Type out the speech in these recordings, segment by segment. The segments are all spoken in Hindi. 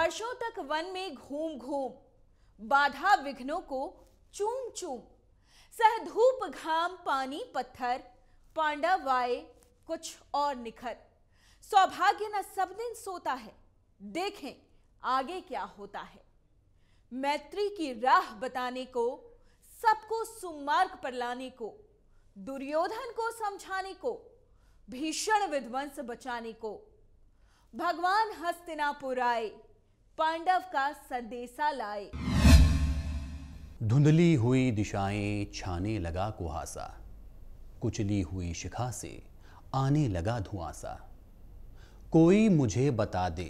वर्षों तक वन में घूम घूम बाधा विघ्नों को चूम चूम सह धूप घाम पानी पत्थर पांडव वाय कुछ और निखर सौभाग्य न सब दिन सोता है देखें आगे क्या होता है मैत्री की राह बताने को सबको सुमार्ग पर लाने को दुर्योधन को समझाने को भीषण विध्वंस बचाने को भगवान हस्तिनापुर आए पांडव का संदेशा लाए धुंधली हुई दिशाएं छाने लगा कुहासा कुचली हुई शिखा से आने लगा धुआंसा कोई मुझे बता दे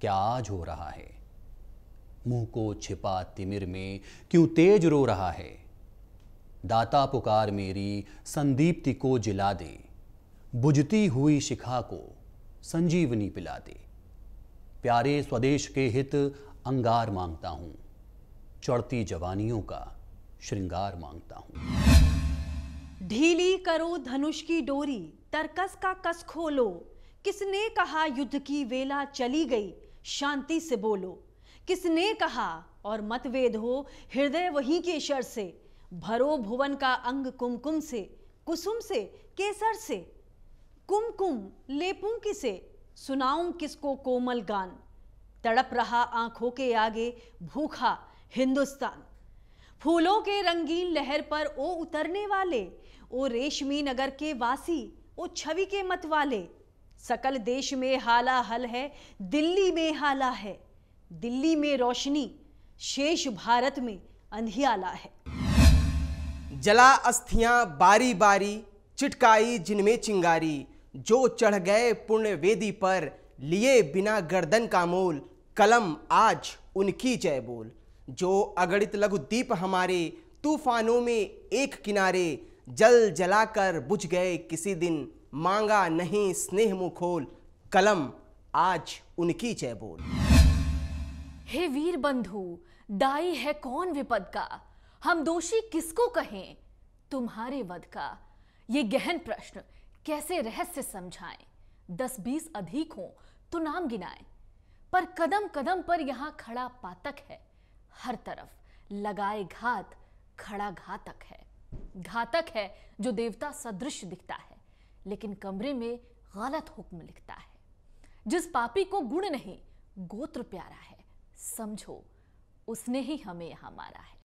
क्या आज हो रहा है मुंह को छिपा तिमिर में क्यों तेज रो रहा है दाता पुकार मेरी संदीप्ति को जिला दे बुझती हुई शिखा को संजीवनी पिला दे प्यारे स्वदेश के हित अंगार मांगता हूं चढ़ती जवानियों का श्रृंगार मांगता हूं ढीली करो धनुष की डोरी तरकस का कस खोलो किसने कहा युद्ध की वेला चली गई शांति से बोलो किसने कहा और मतभेद हो हृदय वही के शर से भरो भुवन का अंग कुमकुम से कुसुम से केसर से कुमकुम लेपूं किसे सुनाऊं किसको कोमल गान तड़प रहा आंखों के आगे भूखा हिंदुस्तान फूलों के रंगीन लहर पर ओ उतरने वाले ओ रेशमी नगर के वासी ओ छवि के मत वाले सकल देश में हाला हल है दिल्ली में हाला है दिल्ली में रोशनी शेष भारत में अंधियाला है जला अस्थियां बारी बारी चिटकाई जिनमें चिंगारी जो चढ़ गए पुण्य वेदी पर लिए बिना गर्दन का मोल कलम आज उनकी जय बोल जो अगणित लघु दीप हमारे तूफानों में एक किनारे जल जलाकर बुझ गए किसी दिन मांगा नहीं स्नेह मुखोल कलम आज उनकी जय बोल हे वीर बंधु दाई है कौन विपद का हम दोषी किसको कहें तुम्हारे वध का ये गहन प्रश्न कैसे रहस्य समझाएं दस बीस अधिक हों तो नाम गिनाएं पर कदम कदम पर यहां खड़ा पातक है हर तरफ लगाए घात खड़ा घातक है घातक है जो देवता सदृश दिखता है लेकिन कमरे में गलत हुक्म लिखता है जिस पापी को गुण नहीं गोत्र प्यारा है समझो उसने ही हमें यहां मारा है